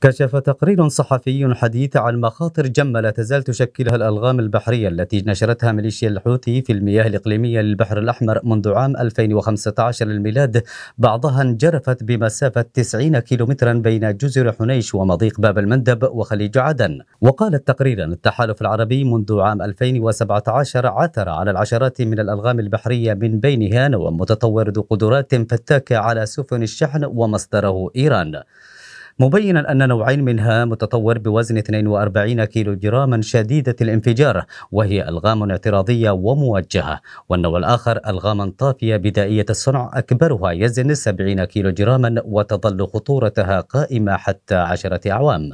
كشف تقرير صحفي حديث عن مخاطر جمة لا تزال تشكلها الألغام البحرية التي نشرتها ميليشيا الحوثي في المياه الإقليمية للبحر الأحمر منذ عام 2015 للميلاد بعضها انجرفت بمسافة 90 كيلومترا بين جزر حنيش ومضيق باب المندب وخليج عدن وقال التقرير أن التحالف العربي منذ عام 2017 عثر على العشرات من الألغام البحرية من بينها نوع متطور ذو قدرات فتاكة على سفن الشحن ومصدره إيران مبينا أن نوعين منها متطور بوزن 42 كيلو جراما شديدة الانفجار وهي ألغام اعتراضية وموجهة والنوع الآخر ألغام طافية بدائية الصنع أكبرها يزن 70 كيلو جراما وتظل خطورتها قائمة حتى عشرة أعوام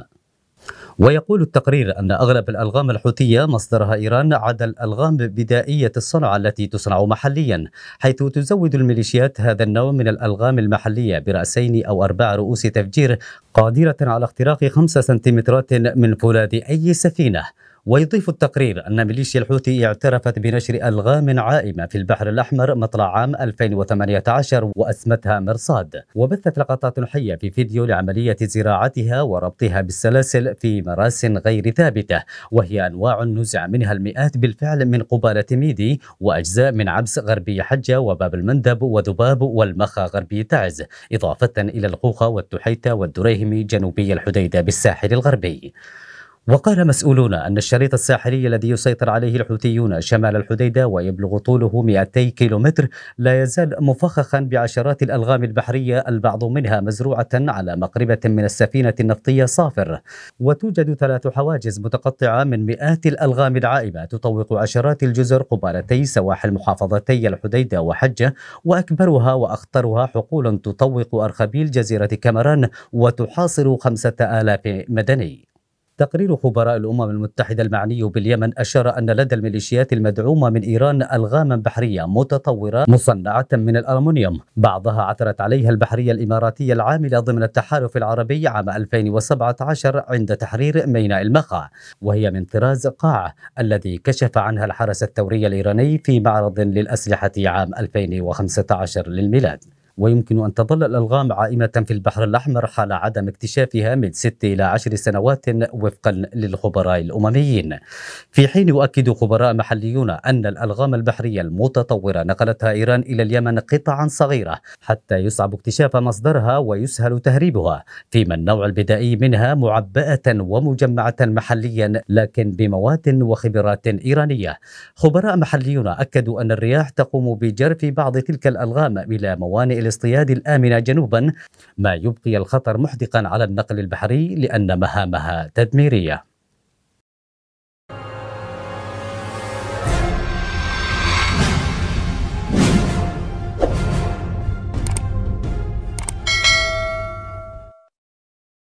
ويقول التقرير أن أغلب الألغام الحوثية مصدرها إيران عدا الألغام بدائية الصنع التي تصنع محليا حيث تزود الميليشيات هذا النوع من الألغام المحلية برأسين أو أربع رؤوس تفجير قادرة على اختراق خمسة سنتيمترات من فولاذ أي سفينة ويضيف التقرير أن ميليشيا الحوثي اعترفت بنشر ألغام عائمة في البحر الأحمر مطلع عام 2018 وأسمتها مرصاد وبثت لقطات حية في فيديو لعملية زراعتها وربطها بالسلاسل في بمراس غير ثابتة وهي أنواع نزع منها المئات بالفعل من قبالة ميدي وأجزاء من عبس غربي حجة وباب المندب وذباب والمخا غربي تعز إضافة إلى القوخة والتحيتة والدريهمي جنوبي الحديدة بالساحل الغربي وقال مسؤولون أن الشريط الساحلي الذي يسيطر عليه الحوثيون شمال الحديدة ويبلغ طوله 200 كيلومتر لا يزال مفخخا بعشرات الألغام البحرية البعض منها مزروعة على مقربة من السفينة النفطية صافر وتوجد ثلاث حواجز متقطعة من مئات الألغام العائمة تطوق عشرات الجزر قبالتي سواحل محافظتي الحديدة وحجة وأكبرها وأخطرها حقول تطوق أرخبيل جزيرة كمران وتحاصر خمسة آلاف مدني تقرير خبراء الأمم المتحدة المعني باليمن أشار أن لدى الميليشيات المدعومة من إيران ألغاما بحرية متطورة مصنعة من الألمنيوم بعضها عثرت عليها البحرية الإماراتية العاملة ضمن التحالف العربي عام 2017 عند تحرير ميناء المخا وهي من طراز قاع الذي كشف عنها الحرس الثوري الإيراني في معرض للأسلحة عام 2015 للميلاد ويمكن أن تظل الألغام عائمة في البحر الأحمر حال عدم اكتشافها من ست إلى عشر سنوات وفقا للخبراء الأمميين في حين يؤكد خبراء محليون أن الألغام البحرية المتطورة نقلتها إيران إلى اليمن قطعا صغيرة حتى يصعب اكتشاف مصدرها ويسهل تهريبها فيما النوع البدائي منها معبأة ومجمعة محليا لكن بمواد وخبرات إيرانية خبراء محليون أكدوا أن الرياح تقوم بجرف بعض تلك الألغام إلى موانئ الاصطياد الآمنة جنوبا ما يبقي الخطر محدقا على النقل البحري لأن مهامها تدميرية